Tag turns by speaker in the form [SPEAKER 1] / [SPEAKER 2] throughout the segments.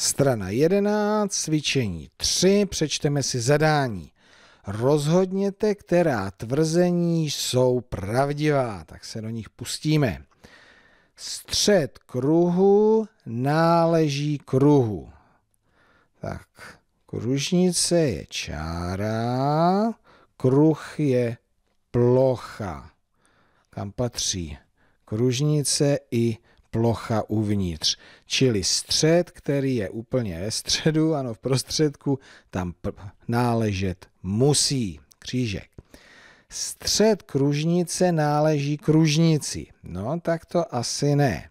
[SPEAKER 1] Strana 11, cvičení 3, přečteme si zadání. Rozhodněte, která tvrzení jsou pravdivá, tak se do nich pustíme. Střed kruhu náleží kruhu. Tak, kružnice je čára, kruh je plocha, kam patří kružnice i plocha uvnitř, čili střed, který je úplně ve středu, ano, v prostředku, tam náležet musí křížek. Střed kružnice náleží kružnici. No, tak to asi ne,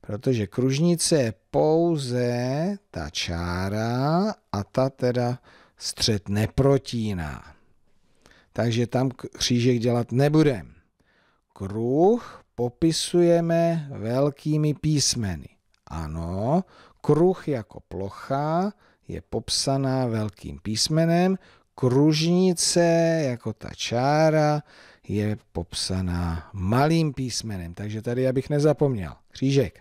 [SPEAKER 1] protože kružnice je pouze ta čára a ta teda střed neprotíná. Takže tam křížek dělat nebudem. Kruh popisujeme velkými písmeny. Ano, kruh jako plocha je popsaná velkým písmenem, kružnice jako ta čára je popsaná malým písmenem. Takže tady, abych nezapomněl, křížek.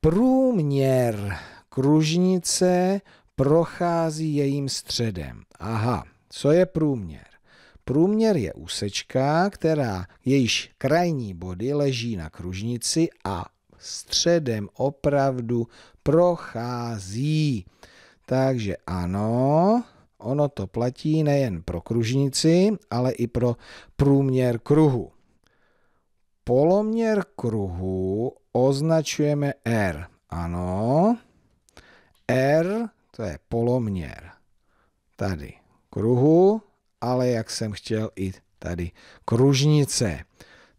[SPEAKER 1] Průměr kružnice prochází jejím středem. Aha, co je průměr? Průměr je úsečka, která jejíž krajní body leží na kružnici a středem opravdu prochází. Takže ano, ono to platí nejen pro kružnici, ale i pro průměr kruhu. Poloměr kruhu označujeme R. Ano, R to je poloměr. Tady kruhu ale jak jsem chtěl i tady kružnice.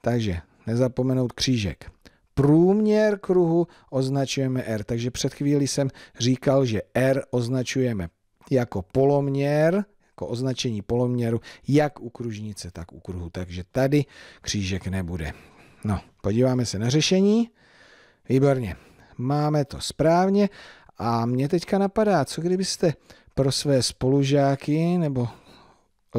[SPEAKER 1] Takže nezapomenout křížek. Průměr kruhu označujeme R, takže před chvílí jsem říkal, že R označujeme jako poloměr, jako označení poloměru, jak u kružnice, tak u kruhu, takže tady křížek nebude. No, podíváme se na řešení. Výborně, máme to správně a mě teďka napadá, co kdybyste pro své spolužáky nebo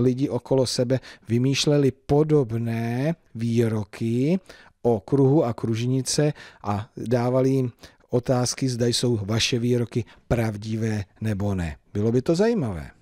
[SPEAKER 1] lidi okolo sebe vymýšleli podobné výroky o kruhu a kružnice a dávali jim otázky, zda jsou vaše výroky pravdivé nebo ne. Bylo by to zajímavé.